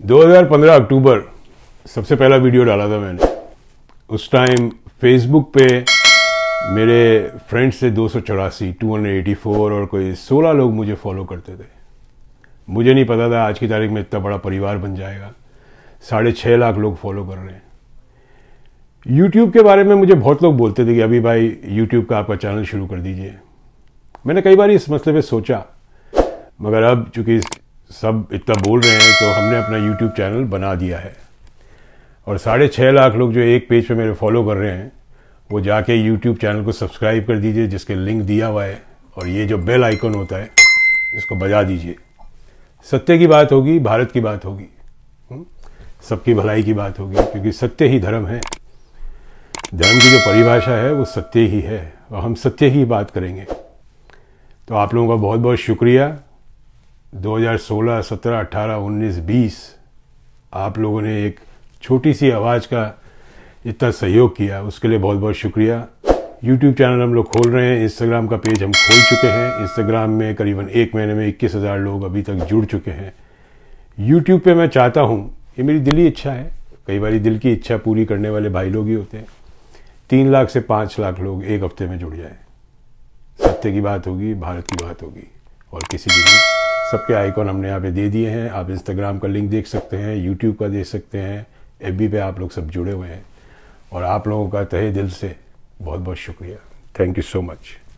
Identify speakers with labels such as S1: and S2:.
S1: 2015 अक्टूबर सबसे पहला वीडियो डाला था मैंने उस टाइम फेसबुक पे मेरे फ्रेंड्स थे दो सौ चौरासी टू हंड्रेड एटी फोर और कोई सोलह लोग मुझे फॉलो करते थे मुझे नहीं पता था आज की तारीख में इतना बड़ा परिवार बन जाएगा साढ़े छः लाख लोग फॉलो कर रहे हैं यूट्यूब के बारे में मुझे बहुत लोग बोलते थे कि अभी भाई यूट्यूब का आपका चैनल शुरू कर दीजिए मैंने कई बार इस मसले पे सोचा मगर अब चूंकि सब इतना बोल रहे हैं तो हमने अपना यूट्यूब चैनल बना दिया है और साढ़े छः लाख लोग जो एक पेज पे मेरे फॉलो कर रहे हैं वो जाके यूट्यूब चैनल को सब्सक्राइब कर दीजिए जिसके लिंक दिया हुआ है और ये जो बेल आइकन होता है इसको बजा दीजिए सत्य की बात होगी भारत की बात होगी हम्म? सबकी भलाई की बात होगी क्योंकि सत्य ही धर्म है धर्म की जो परिभाषा है वो सत्य ही है और हम सत्य ही बात करेंगे तो आप लोगों का बहुत बहुत शुक्रिया 2016, 17, 18, 19, 20 आप लोगों ने एक छोटी सी आवाज़ का इतना सहयोग किया उसके लिए बहुत बहुत शुक्रिया यूट्यूब चैनल हम लोग खोल रहे हैं इंस्टाग्राम का पेज हम खोल चुके हैं इंस्टाग्राम में करीबन एक महीने में इक्कीस हज़ार लोग अभी तक जुड़ चुके हैं यूट्यूब पे मैं चाहता हूँ ये मेरी दिली इच्छा है कई बार दिल की इच्छा पूरी करने वाले भाई लोग ही होते हैं तीन लाख से पाँच लाख लोग एक हफ्ते में जुड़ जाए सत्य की बात होगी भारत की बात होगी और किसी भी नहीं सबके आइकॉन हमने यहाँ पे दे दिए हैं आप इंस्टाग्राम का लिंक देख सकते हैं यूट्यूब का देख सकते हैं एफ पे आप लोग सब जुड़े हुए हैं और आप लोगों का तहे दिल से बहुत बहुत शुक्रिया थैंक यू सो मच